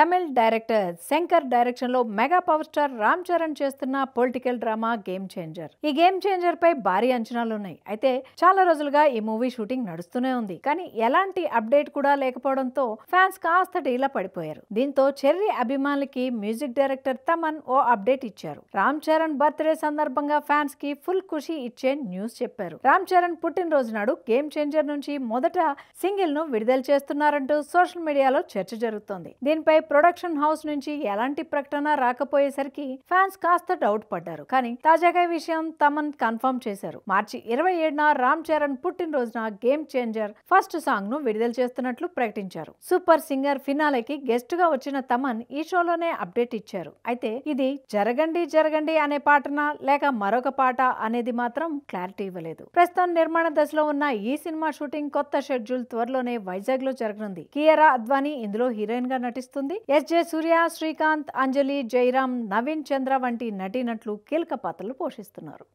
Tamil director Shankar direction లో mega power star Ram Charan చేస్తున్న political drama game changer ఈ గేమ్ చేంజర్ పై భారీ అంచనాలు ఉన్నాయి అయితే చాలా రోజులుగా ఈ మూవీ షూటింగ్ నడుస్తూనే ఉంది కానీ ఎలాంటి అప్డేట్ కూడా లేకపోవడంతో ఫ్యాన్స్ కాస్త డీలా పడిపోయారు దీంతో చెర్రి అభిమానులకి మ్యూజిక్ డైరెక్టర్ తమన్ ఓ అప్డేట్ ఇచ్చారు రామ్ చరణ్ బర్త్డే సందర్భంగా ఫ్యాన్స్ కి ఫుల్ ఖుషి ఇచ్చే న్యూస్ చెప్పారు రామ్ చరణ్ పుట్టినరోజు నాడు గేమ్ చేంజర్ నుంచి మొదట సింగిల్ ను విడుదల చేస్తున్నారంటూ సోషల్ మీడియాలో చర్చ జరుగుతోంది దీనిపై ప్రొడక్షన్ హౌస్ నుంచి ఎలాంటి ప్రకటన రాకపోయేసరికి ఫ్యాన్స్ కాస్త డౌట్ పడ్డారు కానీ తాజాగా ఈ విషయం తమన్ కన్ఫర్మ్ చేశారు మార్చి ఇరవై ఏడున రామ్ చరణ్ పుట్టినరోజున గేమ్ చేంజర్ ఫస్ట్ సాంగ్ ను విడుదల చేస్తున్నట్లు ప్రకటించారు సూపర్ సింగర్ ఫినాలేకి గెస్ట్ గా వచ్చిన తమన్ ఈ షోలోనే అప్డేట్ ఇచ్చారు అయితే ఇది జరగండి జరగండి అనే పాటన లేక మరొక పాట అనేది మాత్రం క్లారిటీ ఇవ్వలేదు ప్రస్తుతం నిర్మాణ దశలో ఉన్న ఈ సినిమా షూటింగ్ కొత్త షెడ్యూల్ త్వరలోనే వైజాగ్ లో జరగనుంది కియరా అద్వానీ ఇందులో హీరోయిన్ గా నటిస్తుంది ఎస్జే సూర్య శ్రీకాంత్ అంజలి జైరామ్ నవీన్ చంద్ర వంటి నటీనట్లు కీలక పాత్రలు పోషిస్తున్నారు